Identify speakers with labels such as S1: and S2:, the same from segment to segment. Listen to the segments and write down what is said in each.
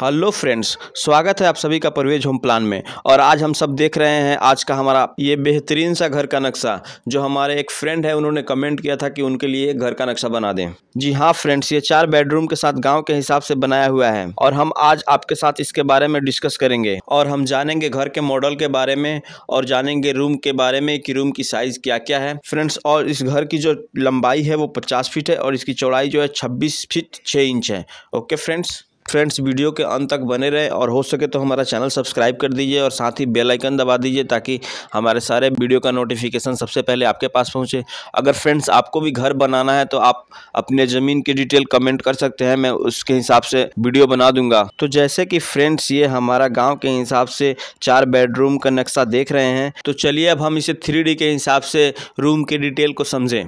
S1: hello friends स्वागत है आप सभी का परवेज होम प्लान में और आज हम सब देख रहे हैं आज का हमारा ये बेहतरीन सा घर का नक्शा जो हमारे एक फ्रेंड है उन्होंने कमेंट किया था कि उनके लिए घर का नक्शा बना दें जी हाँ फ्रेंड्स ये चार बेडरूम के साथ गांव के हिसाब से बनाया हुआ है और हम आज आपके साथ इसके बारे में डिस्कस करेंगे और हम जानेंगे घर के मॉडल के बारे में और जानेंगे रूम के बारे में कि रूम की साइज़ क्या क्या है फ्रेंड्स और इस घर की जो लंबाई है वो पचास फीट है और इसकी चौड़ाई जो है छब्बीस फीट छः इंच है ओके फ्रेंड्स फ्रेंड्स वीडियो के अंत तक बने रहें और हो सके तो हमारा चैनल सब्सक्राइब कर दीजिए और साथ ही बेल आइकन दबा दीजिए ताकि हमारे सारे वीडियो का नोटिफिकेशन सबसे पहले आपके पास पहुंचे अगर फ्रेंड्स आपको भी घर बनाना है तो आप अपने ज़मीन की डिटेल कमेंट कर सकते हैं मैं उसके हिसाब से वीडियो बना दूंगा तो जैसे कि फ्रेंड्स ये हमारा गाँव के हिसाब से चार बेडरूम का नक्शा देख रहे हैं तो चलिए अब हम इसे थ्री के हिसाब से रूम की डिटेल को समझें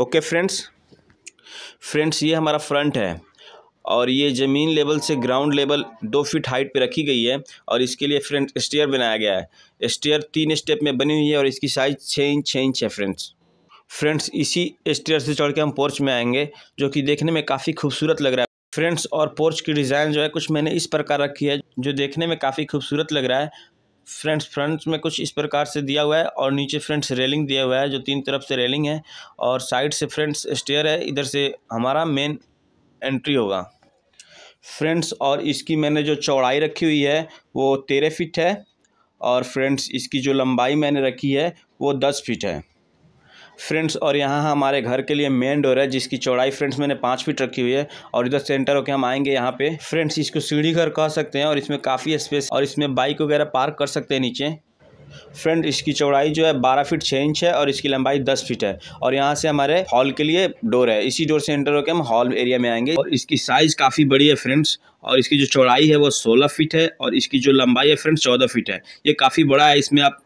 S1: ओके फ्रेंड्स फ्रेंड्स ये हमारा फ्रंट है और ये ज़मीन लेवल से ग्राउंड लेवल दो फीट हाइट पे रखी गई है और इसके लिए फ्रेंड स्टेयर बनाया गया है स्टेयर तीन स्टेप में बनी हुई है और इसकी साइज़ छः इंच छः इंच है फ्रेंड्स फ्रेंड्स इसी स्टेयर से चढ़ के हम पोर्च में आएंगे जो कि देखने में काफ़ी खूबसूरत लग रहा है फ्रेंड्स और पोर्च की डिज़ाइन जो है कुछ मैंने इस प्रकार रखी है जो देखने में काफ़ी खूबसूरत लग रहा है फ्रेंड्स फ्रंट में कुछ इस प्रकार से दिया हुआ है और नीचे फ्रेंड्स रेलिंग दिया हुआ है जो तीन तरफ से रेलिंग है और साइड से फ्रेंड्स स्टेयर है इधर से हमारा मेन एंट्री होगा फ्रेंड्स और इसकी मैंने जो चौड़ाई रखी हुई है वो तेरह फिट है और फ्रेंड्स इसकी जो लंबाई मैंने रखी है वो दस फिट है फ्रेंड्स और यहाँ हमारे घर के लिए मेन डोर है जिसकी चौड़ाई फ्रेंड्स मैंने पाँच फीट रखी हुई है और इधर सेंटर होकर हम आएंगे यहाँ पे फ्रेंड्स इसको सीढ़ी घर कह सकते हैं और इसमें काफ़ी स्पेस और इसमें बाइक वगैरह पार्क कर सकते हैं नीचे फ्रेंड इसकी चौड़ाई जो है बारह फीट छः इंच है और इसकी लंबाई दस फीट है और यहाँ से हमारे हॉल के लिए डोर है इसी डोर से एंटर होकर हम हॉल एरिया में आएंगे और इसकी साइज़ काफ़ी बड़ी है फ्रेंड्स और इसकी जो चौड़ाई है वो सोलह फीट है और इसकी जो लंबाई है फ्रेंड्स चौदह फीट है ये काफ़ी बड़ा है इसमें आप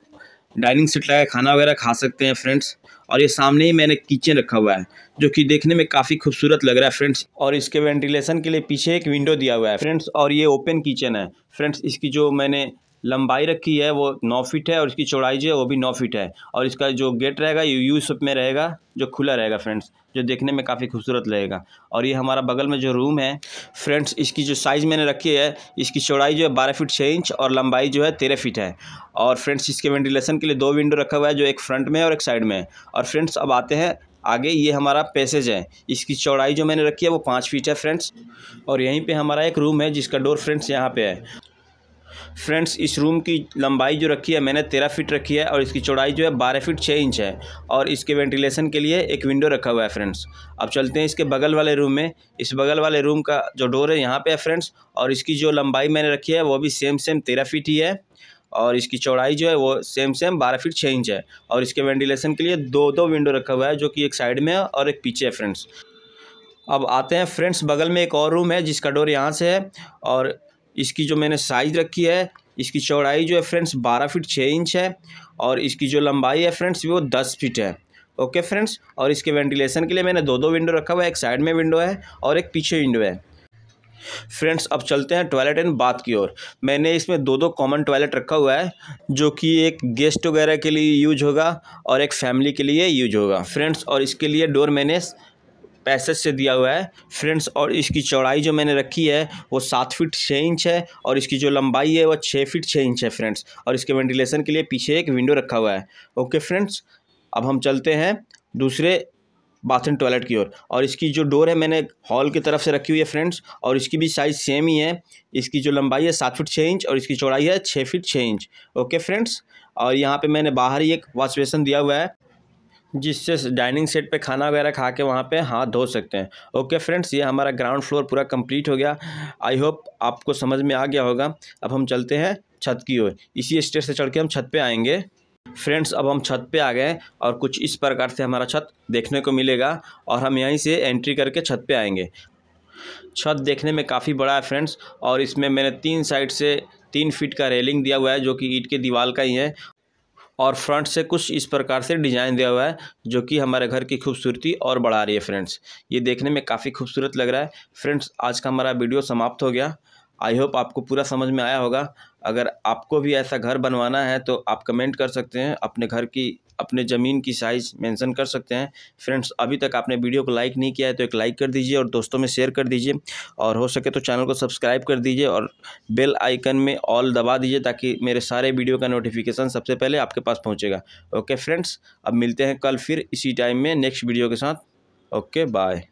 S1: डाइनिंग सेट लगा खाना वगैरह खा सकते हैं फ्रेंड्स और ये सामने ही मैंने किचन रखा हुआ है जो कि देखने में काफ़ी खूबसूरत लग रहा है फ्रेंड्स और इसके वेंटिलेशन के लिए पीछे एक विंडो दिया हुआ है फ्रेंड्स और ये ओपन किचन है फ्रेंड्स इसकी जो मैंने लंबाई रखी है वो नौ फीट है और इसकी चौड़ाई जो है वो भी नौ फीट है और इसका जो गेट रहेगा ये यू शेप में रहेगा जो खुला रहेगा फ्रेंड्स जो देखने में काफ़ी खूबसूरत लगेगा और ये हमारा बगल में जो रूम है फ्रेंड्स इसकी जो साइज़ मैंने रखी है इसकी चौड़ाई जो है बारह फीट छः इंच और लंबाई जो है तेरह फीट है और फ्रेंड्स इसके वेंटिलेशन के लिए दो विंडो रखा हुआ है जो एक फ्रंट में और एक साइड में है और फ्रेंड्स अब आते हैं आगे ये हमारा पैसेज है इसकी चौड़ाई जो मैंने रखी है वो पाँच फीट है फ्रेंड्स और यहीं पे हमारा एक रूम है जिसका डोर फ्रेंड्स यहाँ पे है फ्रेंड्स इस रूम की लंबाई जो रखी है मैंने तेरह फीट रखी है और इसकी चौड़ाई जो है बारह फीट छः इंच है और इसके वेंटिलेशन के लिए एक विंडो रखा हुआ है फ्रेंड्स अब चलते हैं इसके बगल वाले रूम में इस बगल वाले रूम का जो डोर है यहाँ पर है फ्रेंड्स और इसकी जो लंबाई मैंने रखी है वो भी सेम सेम तेरह फिट ही है और इसकी चौड़ाई जो है वो सेम सेम बारह फीट छः इंच है और इसके वेंटिलेशन के लिए दो दो विंडो रखा हुआ है जो कि एक साइड में है और एक पीछे है फ्रेंड्स अब आते हैं फ्रेंड्स बगल में एक और रूम है जिसका डोर यहाँ से है और इसकी जो मैंने साइज़ रखी है इसकी चौड़ाई जो है फ्रेंड्स बारह फिट छः इंच है और इसकी जो लंबाई है फ्रेंड्स वो दस फिट है ओके फ्रेंड्स और इसके वेंटिलेशन के लिए मैंने दो दो विंडो रखा हुआ है एक साइड में विंडो है और एक पीछे विंडो है फ्रेंड्स अब चलते हैं टॉयलेट एंड बाथ की ओर मैंने इसमें दो दो कॉमन टॉयलेट रखा हुआ है जो कि एक गेस्ट वगैरह के लिए यूज होगा और एक फैमिली के लिए यूज होगा फ्रेंड्स और इसके लिए डोर मैंने पैसेज से दिया हुआ है फ्रेंड्स और इसकी चौड़ाई जो मैंने रखी है वो सात फीट छः इंच है और इसकी जो लंबाई है वो छः फीट छः इंच है फ्रेंड्स और इसके वेंटिलेशन के लिए पीछे एक विंडो रखा हुआ है ओके फ्रेंड्स अब हम चलते हैं दूसरे बाथरूम टॉयलेट की ओर और।, और इसकी जो डोर है मैंने हॉल की तरफ से रखी हुई है फ्रेंड्स और इसकी भी साइज़ सेम ही है इसकी जो लंबाई है सात फीट छः इंच और इसकी चौड़ाई है छः फीट छः इंच ओके फ्रेंड्स और यहाँ पे मैंने बाहर ही एक वॉश बेसन दिया हुआ है जिससे डाइनिंग सेट पे खाना वगैरह खा के वहाँ पे हाथ धो सकते हैं ओके फ्रेंड्स ये हमारा ग्राउंड फ्लोर पूरा कंप्लीट हो गया आई होप आपको समझ में आ गया होगा अब हम चलते हैं छत की ओर इसी स्टेज से चढ़ के हम छत पे आएंगे फ्रेंड्स अब हम छत पे आ गए और कुछ इस प्रकार से हमारा छत देखने को मिलेगा और हम यहीं से एंट्री करके छत पर आएंगे छत देखने में काफ़ी बड़ा है फ्रेंड्स और इसमें मैंने तीन साइड से तीन फीट का रेलिंग दिया हुआ है जो कि ईट के दीवार का ही है और फ्रंट से कुछ इस प्रकार से डिज़ाइन दिया हुआ है जो कि हमारे घर की खूबसूरती और बढ़ा रही है फ्रेंड्स ये देखने में काफ़ी खूबसूरत लग रहा है फ्रेंड्स आज का हमारा वीडियो समाप्त हो गया आई होप आपको पूरा समझ में आया होगा अगर आपको भी ऐसा घर बनवाना है तो आप कमेंट कर सकते हैं अपने घर की अपने ज़मीन की साइज़ मेंशन कर सकते हैं फ्रेंड्स अभी तक आपने वीडियो को लाइक नहीं किया है तो एक लाइक कर दीजिए और दोस्तों में शेयर कर दीजिए और हो सके तो चैनल को सब्सक्राइब कर दीजिए और बेल आइकन में ऑल दबा दीजिए ताकि मेरे सारे वीडियो का नोटिफिकेशन सबसे पहले आपके पास पहुँचेगा ओके फ्रेंड्स अब मिलते हैं कल फिर इसी टाइम में नेक्स्ट वीडियो के साथ ओके बाय